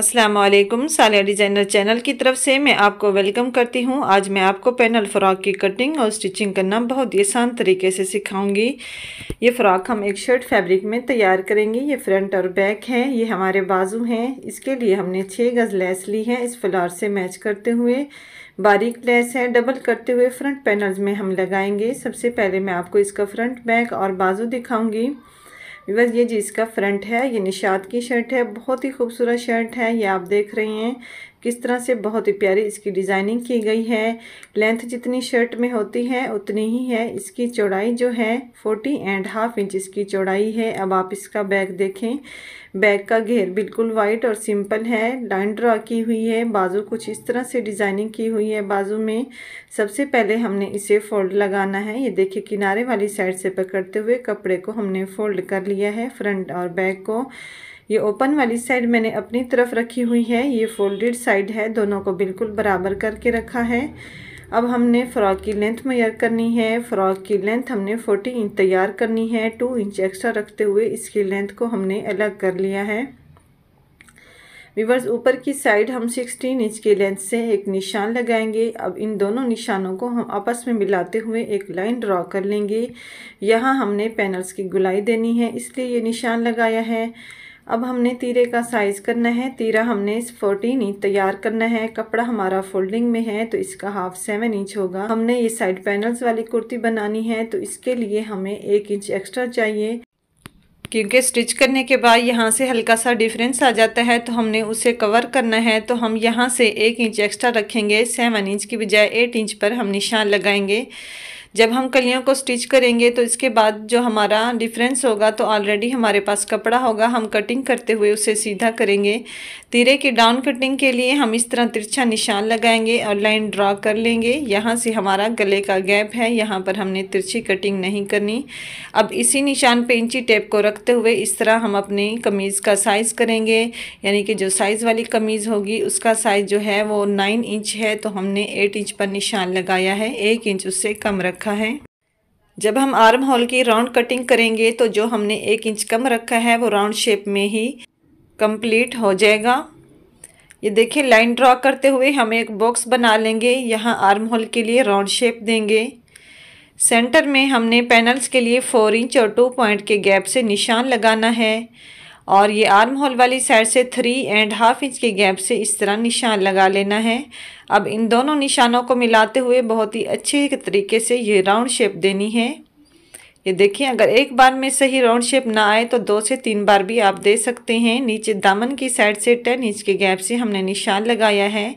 Aslam सालिया designer channel की तरफ से मैं आपको वेलकम करती हूँ आज मैं आपको पैनल फ़्रॉक की कटिंग और स्टिचिंग करना बहुत ही आसान तरीके से सिखाऊंगी ये फ़्रॉक हम एक शर्ट फैब्रिक में तैयार करेंगे ये फ्रंट और बैक है ये हमारे बाजू हैं इसके लिए हमने छः गज़ लेस ली है इस फ्लार से मैच करते हुए बारीक लेस है डबल करते हुए फ्रंट पैनल में हम लगाएंगे सबसे पहले मैं आपको इसका फ्रंट बैक और बाजू दिखाऊँगी बस ये जी इसका फ्रंट है ये निषाद की शर्ट है बहुत ही खूबसूरत शर्ट है ये आप देख रही हैं किस तरह से बहुत ही प्यारी इसकी डिज़ाइनिंग की गई है लेंथ जितनी शर्ट में होती है उतनी ही है इसकी चौड़ाई जो है फोर्टी एंड हाफ इंच इसकी चौड़ाई है अब आप इसका बैग देखें बैग का घेर बिल्कुल वाइट और सिंपल है लाइन ड्रा की हुई है बाजू कुछ इस तरह से डिज़ाइनिंग की हुई है बाजू में सबसे पहले हमने इसे फोल्ड लगाना है ये देखिए किनारे वाली साइड से पकड़ते हुए कपड़े को हमने फोल्ड कर लिया है फ्रंट और बैक को ये ओपन वाली साइड मैंने अपनी तरफ रखी हुई है ये फोल्डेड साइड है दोनों को बिल्कुल बराबर करके रखा है अब हमने फ़्रॉक की लेंथ मैयर करनी है फ़्रॉक की लेंथ हमने 40 इंच तैयार करनी है 2 इंच एक्स्ट्रा रखते हुए इसकी लेंथ को हमने अलग कर लिया है विवर्स ऊपर की साइड हम 16 इंच की लेंथ से एक निशान लगाएंगे अब इन दोनों निशानों को हम आपस में मिलाते हुए एक लाइन ड्रॉ कर लेंगे यहाँ हमने पैनल्स की गुलाई देनी है इसलिए ये निशान लगाया है अब हमने तीरे का साइज़ करना है तीरा हमने इस फोर्टीन इंच तैयार करना है कपड़ा हमारा फोल्डिंग में है तो इसका हाफ सेवन इंच होगा हमने ये साइड पैनल्स वाली कुर्ती बनानी है तो इसके लिए हमें एक इंच एक्स्ट्रा चाहिए क्योंकि स्टिच करने के बाद यहाँ से हल्का सा डिफरेंस आ जाता है तो हमने उसे कवर करना है तो हम यहाँ से एक इंच एक्स्ट्रा रखेंगे सेवन इंच की बजाय एट इंच पर हम निशान लगाएंगे जब हम कलियों को स्टिच करेंगे तो इसके बाद जो हमारा डिफरेंस होगा तो ऑलरेडी हमारे पास कपड़ा होगा हम कटिंग करते हुए उसे सीधा करेंगे तिरे की डाउन कटिंग के लिए हम इस तरह तिरछा निशान लगाएंगे और लाइन ड्रा कर लेंगे यहाँ से हमारा गले का गैप है यहाँ पर हमने तिरछी कटिंग नहीं करनी अब इसी निशान पे इंची टेप को रखते हुए इस तरह हम अपनी कमीज़ का साइज़ करेंगे यानी कि जो साइज़ वाली कमीज़ होगी उसका साइज़ जो है वो नाइन इंच है तो हमने एट इंच पर निशान लगाया है एक इंच उससे कम रखा है जब हम आर्म होल की राउंड कटिंग करेंगे तो जो हमने एक इंच कम रखा है वो राउंड शेप में ही कंप्लीट हो जाएगा ये देखिए लाइन ड्रॉ करते हुए हम एक बॉक्स बना लेंगे यहाँ आर्म होल के लिए राउंड शेप देंगे सेंटर में हमने पैनल्स के लिए फोर इंच और टू पॉइंट के गैप से निशान लगाना है और ये आर्म होल वाली साइड से थ्री एंड हाफ इंच के गैप से इस तरह निशान लगा लेना है अब इन दोनों निशानों को मिलाते हुए बहुत ही अच्छे तरीके से ये राउंड शेप देनी है ये देखिए अगर एक बार में सही राउंड शेप ना आए तो दो से तीन बार भी आप दे सकते हैं नीचे दामन की साइड से टेन इंच के गैप से हमने निशान लगाया है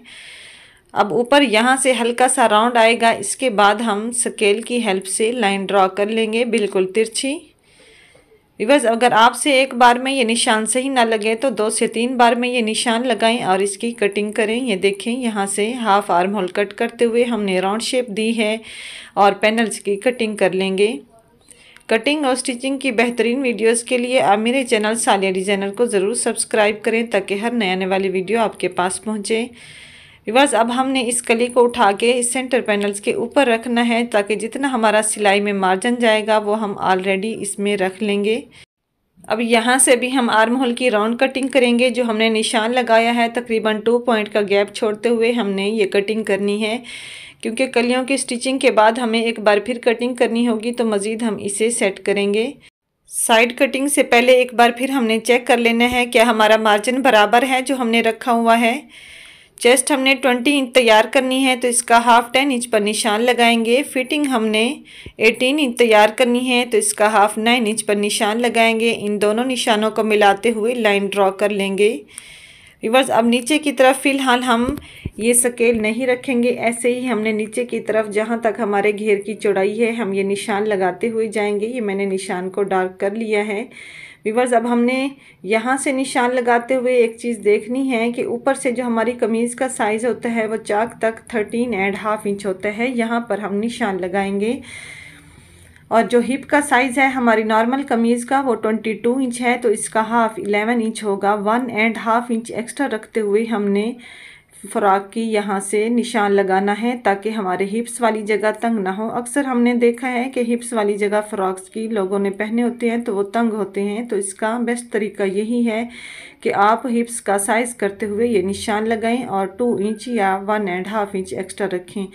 अब ऊपर यहाँ से हल्का सा राउंड आएगा इसके बाद हम स्केल की हेल्प से लाइन ड्रॉ कर लेंगे बिल्कुल तिरछी बिकॉज अगर आपसे एक बार में ये निशान सही ना लगे तो दो से तीन बार में ये निशान लगाएं और इसकी कटिंग करें ये देखें यहाँ से हाफ आर्म होल कट करते हुए हमने राउंड शेप दी है और पैनल्स की कटिंग कर लेंगे कटिंग और स्टिचिंग की बेहतरीन वीडियोस के लिए आप मेरे चैनल सालिया डिज़ाइनर को ज़रूर सब्सक्राइब करें ताकि हर नए आने वाली वीडियो आपके पास पहुँचे बिकॉज अब हमने इस कली को उठा के इस सेंटर पैनल्स के ऊपर रखना है ताकि जितना हमारा सिलाई में मार्जिन जाएगा वो हम ऑलरेडी इसमें रख लेंगे अब यहाँ से भी हम आर्म होल की राउंड कटिंग करेंगे जो हमने निशान लगाया है तकरीबन टू पॉइंट का गैप छोड़ते हुए हमने ये कटिंग करनी है क्योंकि कलियों की स्टिचिंग के बाद हमें एक बार फिर कटिंग करनी होगी तो मज़ीद हम इसे सेट करेंगे साइड कटिंग से पहले एक बार फिर हमने चेक कर लेना है क्या हमारा मार्जिन बराबर है जो हमने रखा हुआ है चेस्ट हमने ट्वेंटी इंच तैयार करनी है तो इसका हाफ टेन इंच पर निशान लगाएंगे फिटिंग हमने एटीन इंच तैयार करनी है तो इसका हाफ नाइन इंच पर निशान लगाएंगे इन दोनों निशानों को मिलाते हुए लाइन ड्रॉ कर लेंगे रिवर्स अब नीचे की तरफ फ़िलहाल हम ये स्केल नहीं रखेंगे ऐसे ही हमने नीचे की तरफ जहाँ तक हमारे घेर की चौड़ाई है हम ये निशान लगाते हुए जाएंगे ये मैंने निशान को डार्क कर लिया है व्यूवर्स अब हमने यहाँ से निशान लगाते हुए एक चीज़ देखनी है कि ऊपर से जो हमारी कमीज़ का साइज़ होता है वो चाक तक थर्टीन एंड हाफ इंच होता है यहाँ पर हम निशान लगाएंगे और जो हिप का साइज़ है हमारी नॉर्मल कमीज़ का वो ट्वेंटी टू इंच है तो इसका हाफ इलेवन इंच होगा one and half inch extra रखते हुए हमने फ्रॉक की यहाँ से निशान लगाना है ताकि हमारे हिप्स वाली जगह तंग ना हो अक्सर हमने देखा है कि हिप्स वाली जगह फ़्रॉक्स की लोगों ने पहने होते हैं तो वो तंग होते हैं तो इसका बेस्ट तरीका यही है कि आप हिप्स का साइज़ करते हुए ये निशान लगाएं और टू इंच या one and half inch extra रखें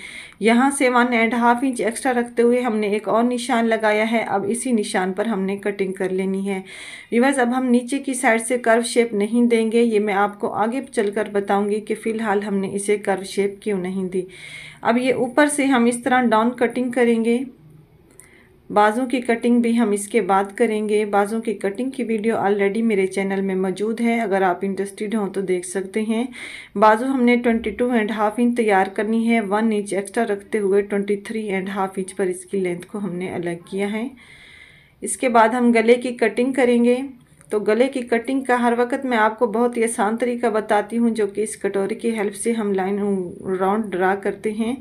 यहाँ से one and half inch extra रखते हुए हमने एक और निशान लगाया है अब इसी निशान पर हमने कटिंग कर लेनी है रिवर्स अब हम नीचे की साइड से कर्व शेप नहीं देंगे ये मैं आपको आगे चल कर बताऊँगी कि फ़िलहाल हमने इसे कर्व शेप क्यों नहीं दी अब ये ऊपर से हम इस तरह डाउन कटिंग करेंगे बाज़ों की कटिंग भी हम इसके बाद करेंगे बाज़ों की कटिंग की वीडियो ऑलरेडी मेरे चैनल में मौजूद है अगर आप इंटरेस्टेड हों तो देख सकते हैं बाज़ू हमने 22 एंड हाफ इंच तैयार करनी है वन इंच एक्स्ट्रा रखते हुए 23 एंड हाफ इंच पर इसकी लेंथ को हमने अलग किया है इसके बाद हम गले की कटिंग करेंगे तो गले की कटिंग का हर वक्त मैं आपको बहुत ही आसान तरीका बताती हूँ जो कि इस कटोरी की हेल्प से हम लाइन राउंड ड्रा करते हैं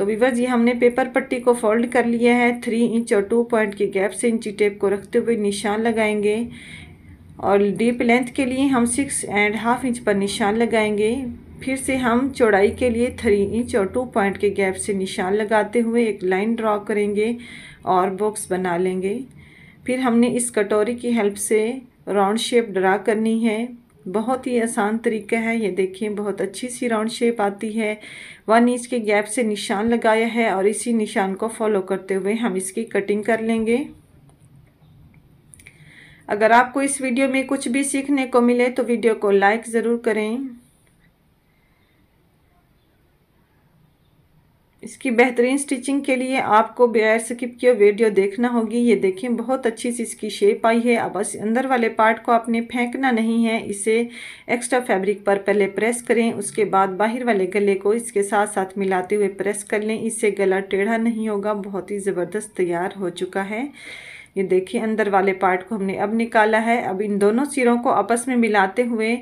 तो विवर जी हमने पेपर पट्टी को फोल्ड कर लिया है थ्री इंच और टू पॉइंट के गैप से इंची टेप को रखते हुए निशान लगाएंगे और डीप लेंथ के लिए हम सिक्स एंड हाफ इंच पर निशान लगाएंगे फिर से हम चौड़ाई के लिए थ्री इंच और टू पॉइंट के गैप से निशान लगाते हुए एक लाइन ड्रॉ करेंगे और बॉक्स बना लेंगे फिर हमने इस कटोरी की हेल्प से राउंड शेप ड्रा करनी है बहुत ही आसान तरीका है ये देखें बहुत अच्छी सी राउंड शेप आती है वन इंच के गैप से निशान लगाया है और इसी निशान को फॉलो करते हुए हम इसकी कटिंग कर लेंगे अगर आपको इस वीडियो में कुछ भी सीखने को मिले तो वीडियो को लाइक ज़रूर करें इसकी बेहतरीन स्टिचिंग के लिए आपको बगैर स्किप किए वीडियो देखना होगी ये देखें बहुत अच्छी सी इसकी शेप आई है अब बस अंदर वाले पार्ट को आपने फेंकना नहीं है इसे एक्स्ट्रा फैब्रिक पर पहले प्रेस करें उसके बाद बाहर वाले गले को इसके साथ साथ मिलाते हुए प्रेस कर लें इससे गला टेढ़ा नहीं होगा बहुत ही ज़बरदस्त तैयार हो चुका है ये देखिए अंदर वाले पार्ट को हमने अब निकाला है अब इन दोनों सिरों को आपस में मिलाते हुए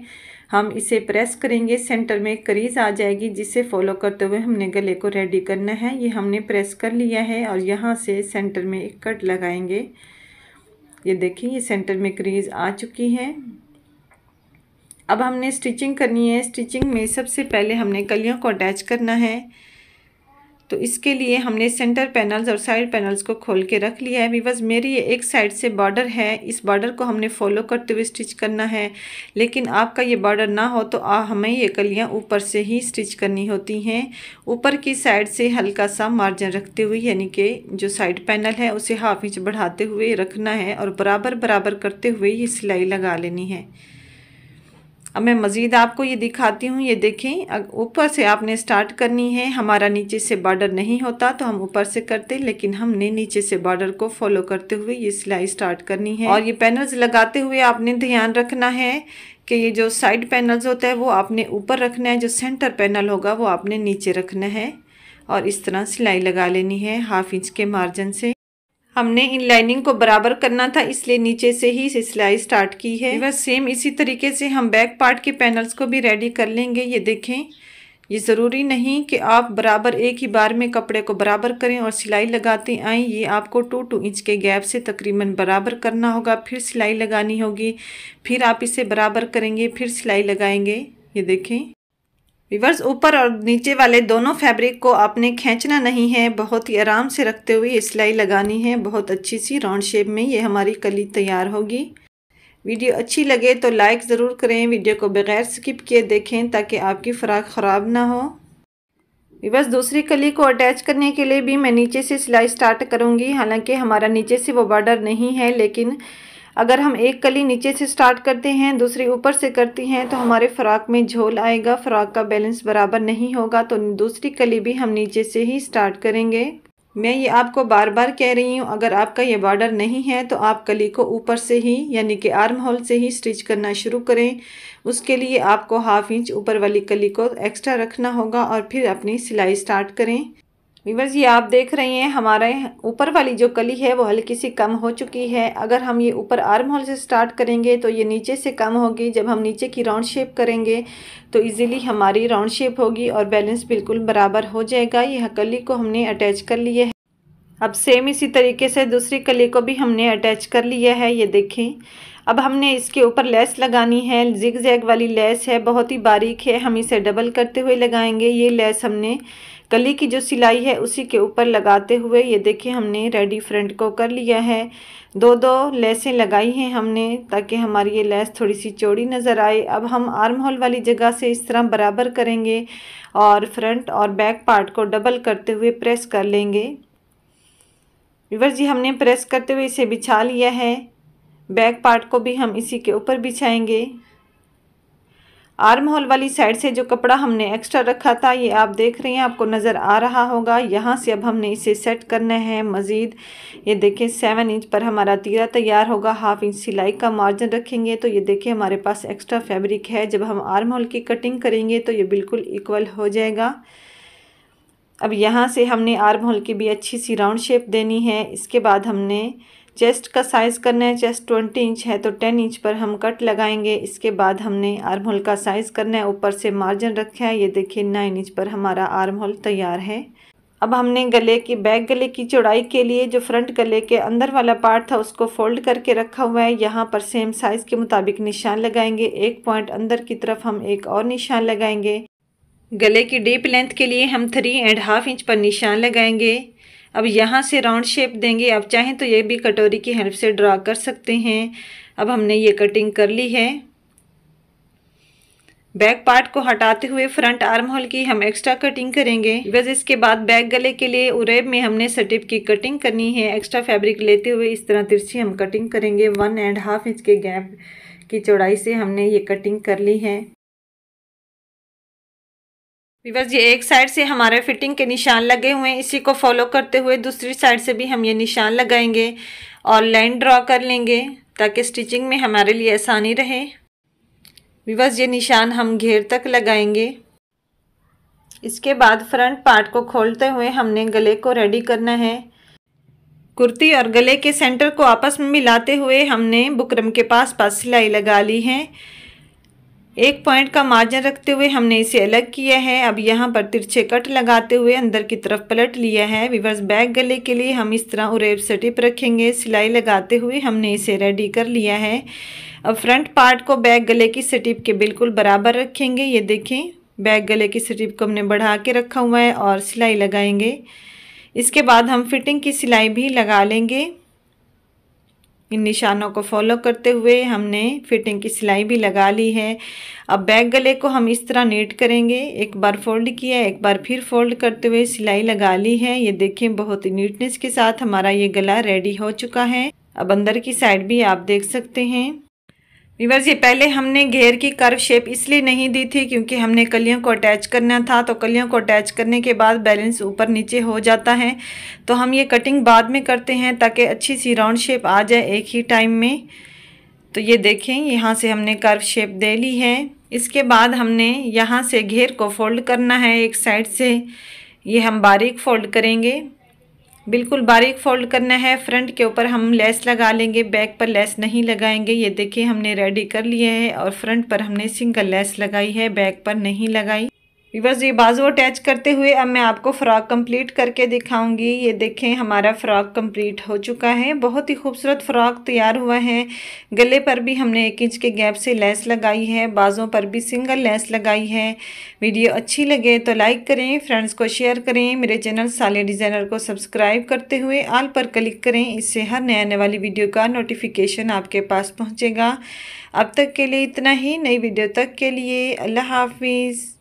हम इसे प्रेस करेंगे सेंटर में करीज आ जाएगी जिसे फॉलो करते हुए हमने गले को रेडी करना है ये हमने प्रेस कर लिया है और यहाँ से सेंटर में एक कट लगाएंगे ये देखिए ये सेंटर में क्रीज आ चुकी है अब हमने स्टिचिंग करनी है स्टिचिंग में सबसे पहले हमने कलियों को अटैच करना है तो इसके लिए हमने सेंटर पैनल्स और साइड पैनल्स को खोल के रख लिया है बिकॉज़ मेरी ये एक साइड से बॉर्डर है इस बॉर्डर को हमने फॉलो करते हुए स्टिच करना है लेकिन आपका ये बॉर्डर ना हो तो आ हमें ये कलियाँ ऊपर से ही स्टिच करनी होती हैं ऊपर की साइड से हल्का सा मार्जिन रखते हुए यानी कि जो साइड पैनल है उसे हाफ इंच बढ़ाते हुए रखना है और बराबर बराबर करते हुए ये सिलाई लगा लेनी है अब मैं मज़ीद आपको ये दिखाती हूँ ये देखें ऊपर से आपने स्टार्ट करनी है हमारा नीचे से बॉर्डर नहीं होता तो हम ऊपर से करते लेकिन हमने नीचे से बॉर्डर को फॉलो करते हुए ये सिलाई स्टार्ट करनी है और ये पैनल्स लगाते हुए आपने ध्यान रखना है कि ये जो साइड पैनल्स होता है वो आपने ऊपर रखना है जो सेंटर पैनल होगा वो आपने नीचे रखना है और इस तरह सिलाई लगा लेनी है हाफ इंच के मार्जिन से हमने इन लाइनिंग को बराबर करना था इसलिए नीचे से ही इसे सिलाई स्टार्ट की है बस सेम इसी तरीके से हम बैक पार्ट के पैनल्स को भी रेडी कर लेंगे ये देखें ये ज़रूरी नहीं कि आप बराबर एक ही बार में कपड़े को बराबर करें और सिलाई लगाते आएँ ये आपको टू टू इंच के गैप से तकरीबन बराबर करना होगा फिर सिलाई लगानी होगी फिर आप इसे बराबर करेंगे फिर सिलाई लगाएंगे ये देखें विवर्स ऊपर और नीचे वाले दोनों फैब्रिक को आपने खींचना नहीं है बहुत ही आराम से रखते हुए सिलाई लगानी है बहुत अच्छी सी राउंड शेप में ये हमारी कली तैयार होगी वीडियो अच्छी लगे तो लाइक ज़रूर करें वीडियो को बगैर स्किप किए देखें ताकि आपकी फ्राक ख़राब ना हो बस दूसरी कली को अटैच करने के लिए भी मैं नीचे से सिलाई स्टार्ट करूँगी हालांकि हमारा नीचे से वो बॉर्डर नहीं है लेकिन अगर हम एक कली नीचे से स्टार्ट करते हैं दूसरी ऊपर से करती हैं तो हमारे फ्राक में झोल आएगा फ्राक का बैलेंस बराबर नहीं होगा तो दूसरी कली भी हम नीचे से ही स्टार्ट करेंगे मैं ये आपको बार बार कह रही हूँ अगर आपका ये बॉर्डर नहीं है तो आप कली को ऊपर से ही यानी कि आर्म होल से ही स्टिच करना शुरू करें उसके लिए आपको हाफ इंच ऊपर वाली कली को एक्स्ट्रा रखना होगा और फिर अपनी सिलाई स्टार्ट करें वीवर्स ये आप देख रहे हैं हमारे ऊपर वाली जो कली है वो हल्की सी कम हो चुकी है अगर हम ये ऊपर आर्म होल से स्टार्ट करेंगे तो ये नीचे से कम होगी जब हम नीचे की राउंड शेप करेंगे तो इजीली हमारी राउंड शेप होगी और बैलेंस बिल्कुल बराबर हो जाएगा यह कली को हमने अटैच कर लिए है अब सेम इसी तरीके से दूसरी कली को भी हमने अटैच कर लिया है ये देखें अब हमने इसके ऊपर लेस लगानी है जिग जैग वाली लेस है बहुत ही बारीक है हम इसे डबल करते हुए लगाएंगे ये लेस हमने गली की जो सिलाई है उसी के ऊपर लगाते हुए ये देखिए हमने रेडी फ्रंट को कर लिया है दो दो लेसें लगाई हैं हमने ताकि हमारी ये लेस थोड़ी सी चौड़ी नज़र आए अब हम आर्म होल वाली जगह से इस तरह बराबर करेंगे और फ्रंट और बैक पार्ट को डबल करते हुए प्रेस कर लेंगे विवर जी हमने प्रेस करते हुए इसे बिछा लिया है बैक पार्ट को भी हम इसी के ऊपर बिछाएंगे आर्म होल वाली साइड से जो कपड़ा हमने एक्स्ट्रा रखा था ये आप देख रहे हैं आपको नज़र आ रहा होगा यहाँ से अब हमने इसे सेट करना है मज़ीद ये देखें सेवन इंच पर हमारा तीरा तैयार होगा हाफ इंच सिलाई का मार्जिन रखेंगे तो ये देखें हमारे पास एक्स्ट्रा फैब्रिक है जब हम आर्म होल की कटिंग करेंगे तो ये बिल्कुल इक्वल हो जाएगा अब यहाँ से हमने आर्म होल की भी अच्छी सी राउंड शेप देनी है इसके बाद हमने चेस्ट का साइज़ करना है चेस्ट ट्वेंटी इंच है तो टेन इंच पर हम कट लगाएंगे इसके बाद हमने आर्म होल का साइज़ करना है ऊपर से मार्जिन रखा है ये देखिए नाइन इंच पर हमारा आर्म होल तैयार है अब हमने गले की बैक गले की चौड़ाई के लिए जो फ्रंट गले के अंदर वाला पार्ट था उसको फोल्ड करके रखा हुआ है यहाँ पर सेम साइज़ के मुताबिक निशान लगाएंगे एक पॉइंट अंदर की तरफ हम एक और निशान लगाएंगे गले की डीप लेंथ के लिए हम थ्री एंड हाफ इंच पर निशान लगाएंगे अब यहाँ से राउंड शेप देंगे आप चाहें तो ये भी कटोरी की हेल्प से ड्रा कर सकते हैं अब हमने ये कटिंग कर ली है बैक पार्ट को हटाते हुए फ्रंट आर्म होल की हम एक्स्ट्रा कटिंग करेंगे बस इसके बाद बैक गले के लिए उरेब में हमने सटिप की कटिंग करनी है एक्स्ट्रा फैब्रिक लेते हुए इस तरह तिरछी हम कटिंग करेंगे वन एंड हाफ इंच के गैप की चौड़ाई से हमने ये कटिंग कर ली है बस ये एक साइड से हमारे फिटिंग के निशान लगे हुए हैं इसी को फॉलो करते हुए दूसरी साइड से भी हम ये निशान लगाएंगे और लाइन ड्रॉ कर लेंगे ताकि स्टिचिंग में हमारे लिए आसानी रहे बस ये निशान हम घेर तक लगाएंगे इसके बाद फ्रंट पार्ट को खोलते हुए हमने गले को रेडी करना है कुर्ती और गले के सेंटर को आपस में मिलाते हुए हमने बुकरम के पास पास सिलाई लगा ली है एक पॉइंट का मार्जिन रखते हुए हमने इसे अलग किया है अब यहाँ पर तिरछे कट लगाते हुए अंदर की तरफ पलट लिया है विवर्स बैक गले के लिए हम इस तरह उरेब स्टिप रखेंगे सिलाई लगाते हुए हमने इसे रेडी कर लिया है अब फ्रंट पार्ट को बैक गले की स्टिप के बिल्कुल बराबर रखेंगे ये देखें बैक गले की स्टिप को हमने बढ़ा के रखा हुआ है और सिलाई लगाएंगे इसके बाद हम फिटिंग की सिलाई भी लगा लेंगे इन निशानों को फॉलो करते हुए हमने फिटिंग की सिलाई भी लगा ली है अब बैक गले को हम इस तरह नीट करेंगे एक बार फोल्ड किया एक बार फिर फोल्ड करते हुए सिलाई लगा ली है ये देखें बहुत ही नीटनेस के साथ हमारा ये गला रेडी हो चुका है अब अंदर की साइड भी आप देख सकते हैं वीवर्स ये पहले हमने घेर की कर्व शेप इसलिए नहीं दी थी क्योंकि हमने कलियों को अटैच करना था तो कलियों को अटैच करने के बाद बैलेंस ऊपर नीचे हो जाता है तो हम ये कटिंग बाद में करते हैं ताकि अच्छी सी राउंड शेप आ जाए एक ही टाइम में तो ये देखें यहाँ से हमने कर्व शेप दे ली है इसके बाद हमने यहाँ से घेर को फोल्ड करना है एक साइड से ये हम बारीक फोल्ड करेंगे बिल्कुल बारीक फोल्ड करना है फ्रंट के ऊपर हम लेस लगा लेंगे बैक पर लेस नहीं लगाएंगे ये देखिए हमने रेडी कर लिया है और फ्रंट पर हमने सिंगल लेस लगाई है बैक पर नहीं लगाई विवर्स ये बाजू अटैच करते हुए अब मैं आपको फ़्रॉक कंप्लीट करके दिखाऊंगी ये देखें हमारा फ़्रॉक कंप्लीट हो चुका है बहुत ही खूबसूरत फ़्रॉक तैयार हुआ है गले पर भी हमने एक इंच के गैप से लेस लगाई है बाजों पर भी सिंगल लेस लगाई है वीडियो अच्छी लगे तो लाइक करें फ्रेंड्स को शेयर करें मेरे चैनल साले डिज़ाइनर को सब्सक्राइब करते हुए आल पर क्लिक करें इससे हर नए आने वाली वीडियो का नोटिफिकेशन आपके पास पहुँचेगा अब तक के लिए इतना ही नई वीडियो तक के लिए अल्लाह हाफिज़